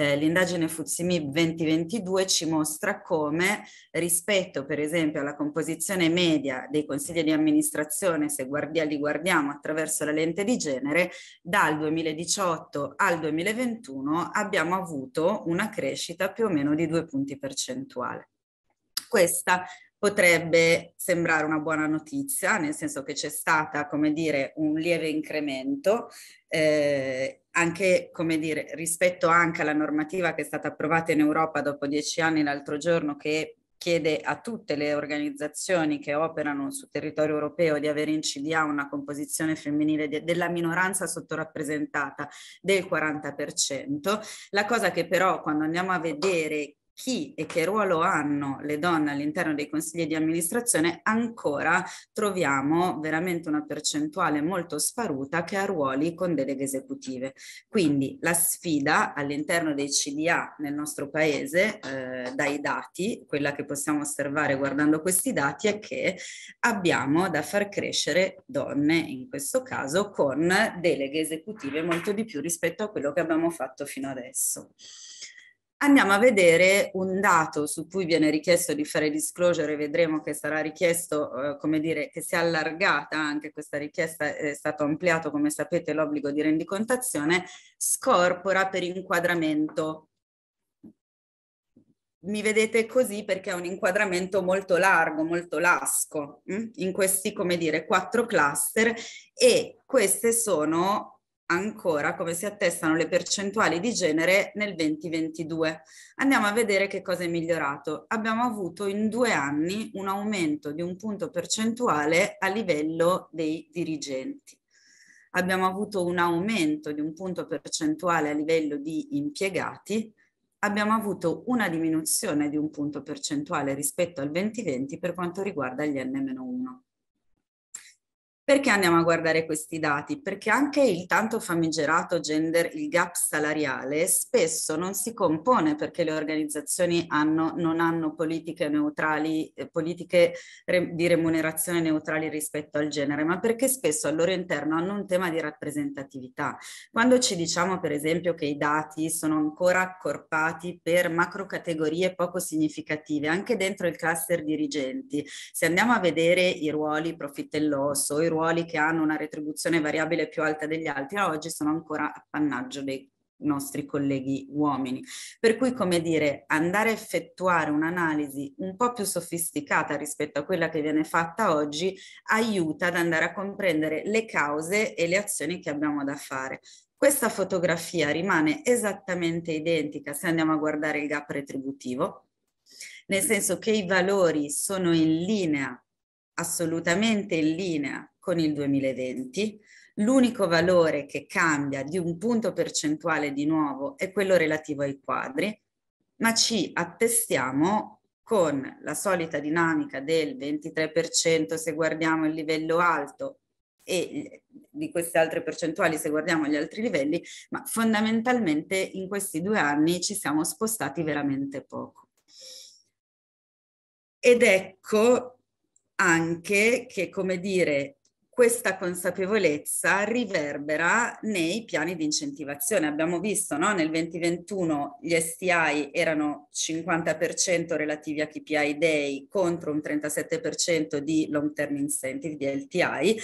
eh, l'indagine FUZIMIB 2022 ci mostra come rispetto per esempio alla composizione media dei consigli di amministrazione, se guardia, li guardiamo attraverso la lente di genere, dal 2018 al 2021 abbiamo avuto una crescita più o meno di due punti percentuali. Questa potrebbe sembrare una buona notizia, nel senso che c'è stata, come dire, un lieve incremento eh, anche, come dire, rispetto anche alla normativa che è stata approvata in Europa dopo dieci anni l'altro giorno, che chiede a tutte le organizzazioni che operano sul territorio europeo di avere in CDA una composizione femminile de- della minoranza sottorappresentata del 40%. La cosa che però quando andiamo a vedere chi e che ruolo hanno le donne all'interno dei consigli di amministrazione, ancora troviamo veramente una percentuale molto sparuta che ha ruoli con deleghe esecutive. Quindi la sfida all'interno dei CDA nel nostro paese, eh, dai dati, quella che possiamo osservare guardando questi dati, è che abbiamo da far crescere donne, in questo caso, con deleghe esecutive molto di più rispetto a quello che abbiamo fatto fino adesso andiamo a vedere un dato su cui viene richiesto di fare disclosure, e vedremo che sarà richiesto, eh, come dire, che si è allargata anche questa richiesta, è stato ampliato, come sapete, l'obbligo di rendicontazione, scorpora per inquadramento. Mi vedete così perché è un inquadramento molto largo, molto lasco, mh? Mm? in questi, come dire, quattro cluster e queste sono ancora come si attestano le percentuali di genere nel 2022. Andiamo a vedere che cosa è migliorato. Abbiamo avuto in due anni un aumento di un punto percentuale a livello dei dirigenti. Abbiamo avuto un aumento di un punto percentuale a livello di impiegati. Abbiamo avuto una diminuzione di un punto percentuale rispetto al 2020 per quanto riguarda gli N-1. Perché andiamo a guardare questi dati? Perché anche il tanto famigerato gender, il gap salariale, spesso non si compone perché le organizzazioni hanno, non hanno politiche neutrali, eh, politiche di remunerazione neutrali rispetto al genere, ma perché spesso al loro interno hanno un tema di rappresentatività. Quando ci diciamo per esempio che i dati sono ancora accorpati per macrocategorie poco significative, anche dentro il cluster dirigenti, se andiamo a vedere i ruoli profit e loss o i ruoli ruoli che hanno una retribuzione variabile più alta degli altri a oggi sono ancora appannaggio dei nostri colleghi uomini. Per cui, come dire, andare a effettuare un'analisi un po' più sofisticata rispetto a quella che viene fatta oggi aiuta ad andare a comprendere le cause e le azioni che abbiamo da fare. Questa fotografia rimane esattamente identica se andiamo a guardare il gap retributivo, nel senso che i valori sono in linea, assolutamente in linea con il 2020. L'unico valore che cambia di un punto percentuale di nuovo è quello relativo ai quadri, ma ci attestiamo con la solita dinamica del 23% se guardiamo il livello alto e di queste altre percentuali se guardiamo gli altri livelli, ma fondamentalmente in questi due anni ci siamo spostati veramente poco. Ed ecco anche che, come dire, questa consapevolezza riverbera nei piani di incentivazione. Abbiamo visto no? nel 2021 gli STI erano 50% relativi a KPI Day contro un 37% di long term incentive di LTI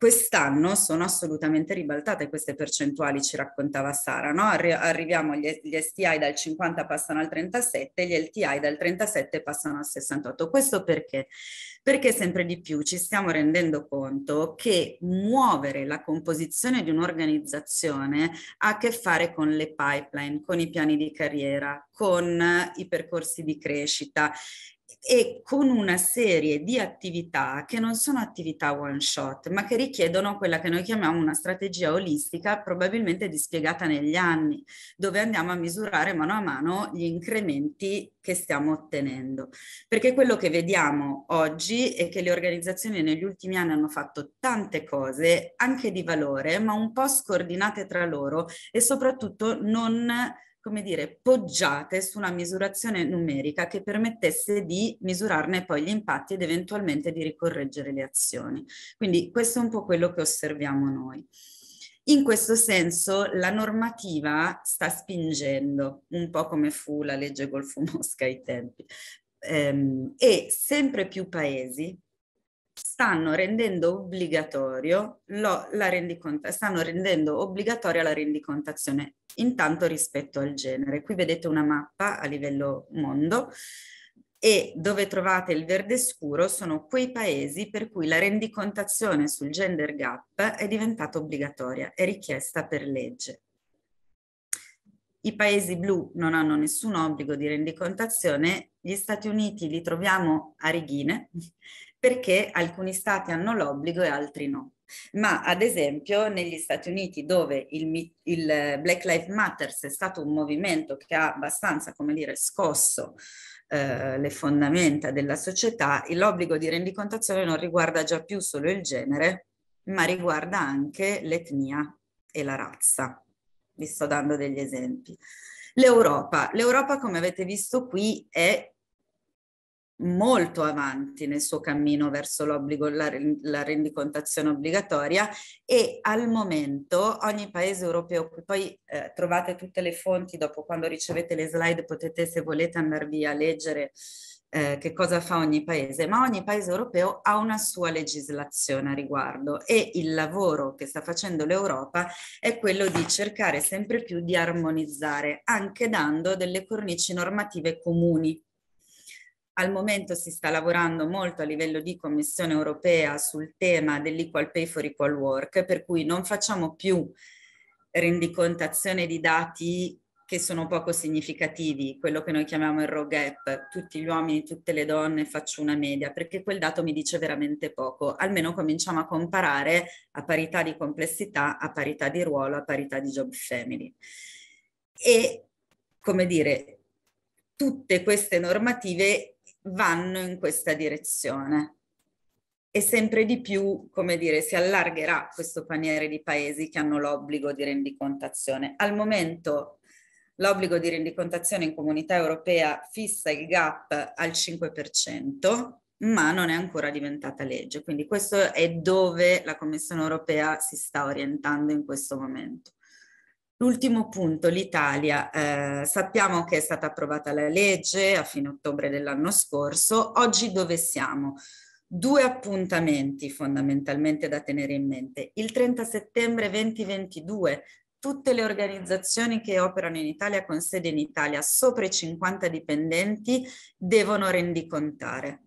Quest'anno sono assolutamente ribaltate queste percentuali, ci raccontava Sara, no? Arri- arriviamo agli STI dal 50 passano al 37, gli LTI dal 37 passano al 68. Questo perché? Perché sempre di più ci stiamo rendendo conto che muovere la composizione di un'organizzazione ha a che fare con le pipeline, con i piani di carriera, con i percorsi di crescita e con una serie di attività che non sono attività one shot, ma che richiedono quella che noi chiamiamo una strategia olistica, probabilmente dispiegata negli anni, dove andiamo a misurare mano a mano gli incrementi che stiamo ottenendo. Perché quello che vediamo oggi è che le organizzazioni negli ultimi anni hanno fatto tante cose, anche di valore, ma un po' scordinate tra loro e soprattutto non come dire, poggiate su una misurazione numerica che permettesse di misurarne poi gli impatti ed eventualmente di ricorreggere le azioni. Quindi questo è un po' quello che osserviamo noi. In questo senso la normativa sta spingendo, un po' come fu la legge Golfo Mosca ai tempi, ehm, e sempre più paesi stanno rendendo obbligatorio lo, la rendiconta- stanno rendendo obbligatoria la rendicontazione, intanto rispetto al genere. Qui vedete una mappa a livello mondo e dove trovate il verde scuro sono quei paesi per cui la rendicontazione sul gender gap è diventata obbligatoria, è richiesta per legge. I paesi blu non hanno nessun obbligo di rendicontazione, gli Stati Uniti li troviamo a righine perché alcuni stati hanno l'obbligo e altri no. Ma ad esempio negli Stati Uniti dove il, il Black Lives Matter è stato un movimento che ha abbastanza, come dire, scosso eh, le fondamenta della società, l'obbligo di rendicontazione non riguarda già più solo il genere, ma riguarda anche l'etnia e la razza. Vi sto dando degli esempi. L'Europa. L'Europa, come avete visto qui, è molto avanti nel suo cammino verso l'obbligo, la, la, rendicontazione obbligatoria e al momento ogni paese europeo, poi eh, trovate tutte le fonti, dopo quando ricevete le slide potete se volete andarvi a leggere eh, che cosa fa ogni paese, ma ogni paese europeo ha una sua legislazione a riguardo e il lavoro che sta facendo l'Europa è quello di cercare sempre più di armonizzare, anche dando delle cornici normative comuni al momento si sta lavorando molto a livello di Commissione europea sul tema dell'equal pay for equal work, per cui non facciamo più rendicontazione di dati che sono poco significativi, quello che noi chiamiamo il raw gap, tutti gli uomini, tutte le donne, faccio una media, perché quel dato mi dice veramente poco. Almeno cominciamo a comparare a parità di complessità, a parità di ruolo, a parità di job family. E, come dire, tutte queste normative vanno in questa direzione e sempre di più, come dire, si allargherà questo paniere di paesi che hanno l'obbligo di rendicontazione. Al momento l'obbligo di rendicontazione in comunità europea fissa il gap al 5%, ma non è ancora diventata legge. Quindi questo è dove la Commissione europea si sta orientando in questo momento. L'ultimo punto, l'Italia. Eh, sappiamo che è stata approvata la legge a fine ottobre dell'anno scorso. Oggi dove siamo? Due appuntamenti fondamentalmente da tenere in mente. Il 30 settembre 2022 tutte le organizzazioni che operano in Italia con sede in Italia, sopra i 50 dipendenti, devono rendicontare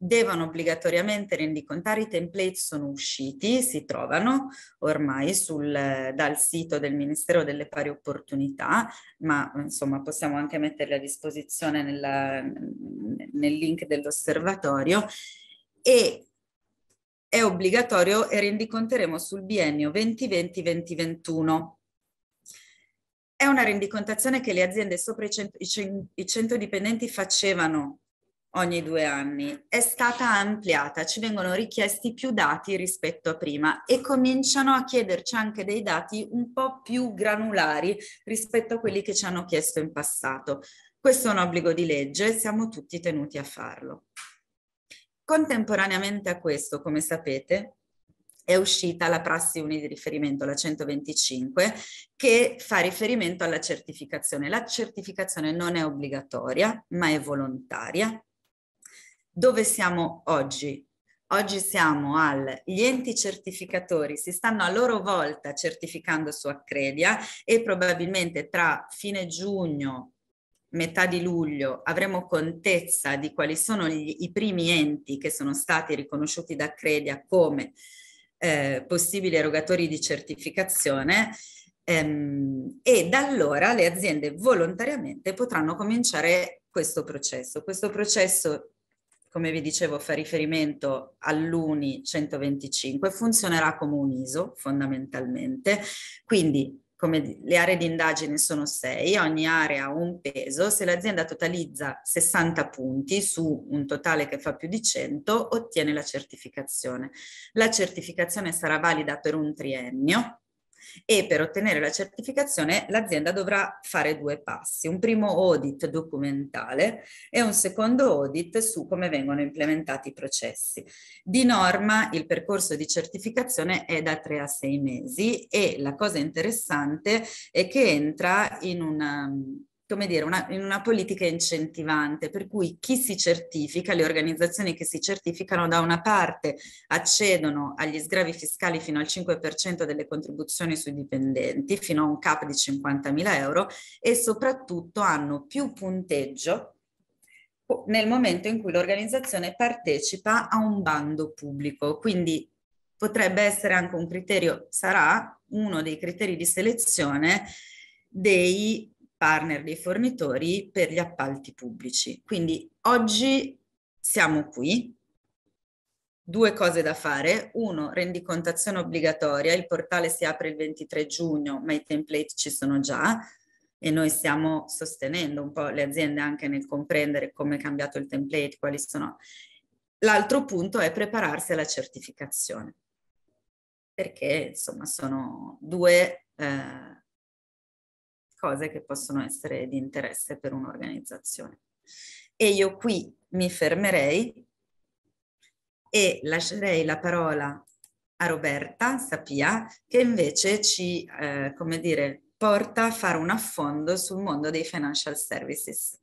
devono obbligatoriamente rendicontare i template sono usciti, si trovano ormai sul, dal sito del Ministero delle Pari Opportunità, ma insomma possiamo anche metterli a disposizione nella, nel link dell'osservatorio e è obbligatorio e rendiconteremo sul biennio 2020-2021. È una rendicontazione che le aziende sopra i 100, i 100 dipendenti facevano ogni due anni, è stata ampliata, ci vengono richiesti più dati rispetto a prima e cominciano a chiederci anche dei dati un po' più granulari rispetto a quelli che ci hanno chiesto in passato. Questo è un obbligo di legge e siamo tutti tenuti a farlo. Contemporaneamente a questo, come sapete, è uscita la prassi uni di riferimento, la 125, che fa riferimento alla certificazione. La certificazione non è obbligatoria, ma è volontaria dove siamo oggi? Oggi siamo al gli enti certificatori si stanno a loro volta certificando su Accredia e probabilmente tra fine giugno metà di luglio avremo contezza di quali sono gli, i primi enti che sono stati riconosciuti da Accredia come eh, possibili erogatori di certificazione ehm, e da allora le aziende volontariamente potranno cominciare questo processo. Questo processo come vi dicevo, fa riferimento all'UNI 125, funzionerà come un ISO fondamentalmente, quindi come le aree di indagine sono sei, ogni area ha un peso, se l'azienda totalizza 60 punti su un totale che fa più di 100, ottiene la certificazione. La certificazione sarà valida per un triennio, e per ottenere la certificazione l'azienda dovrà fare due passi, un primo audit documentale e un secondo audit su come vengono implementati i processi. Di norma il percorso di certificazione è da 3 a 6 mesi e la cosa interessante è che entra in una come dire, una, in una politica incentivante, per cui chi si certifica, le organizzazioni che si certificano da una parte accedono agli sgravi fiscali fino al 5% delle contribuzioni sui dipendenti, fino a un cap di 50.000 euro e soprattutto hanno più punteggio nel momento in cui l'organizzazione partecipa a un bando pubblico. Quindi potrebbe essere anche un criterio, sarà uno dei criteri di selezione dei partner dei fornitori per gli appalti pubblici. Quindi oggi siamo qui, due cose da fare. Uno, rendicontazione obbligatoria, il portale si apre il 23 giugno, ma i template ci sono già e noi stiamo sostenendo un po' le aziende anche nel comprendere come è cambiato il template, quali sono. L'altro punto è prepararsi alla certificazione, perché insomma sono due eh, cose che possono essere di interesse per un'organizzazione. E io qui mi fermerei e lascerei la parola a Roberta Sapia, che invece ci, eh, come dire, porta a fare un affondo sul mondo dei financial services.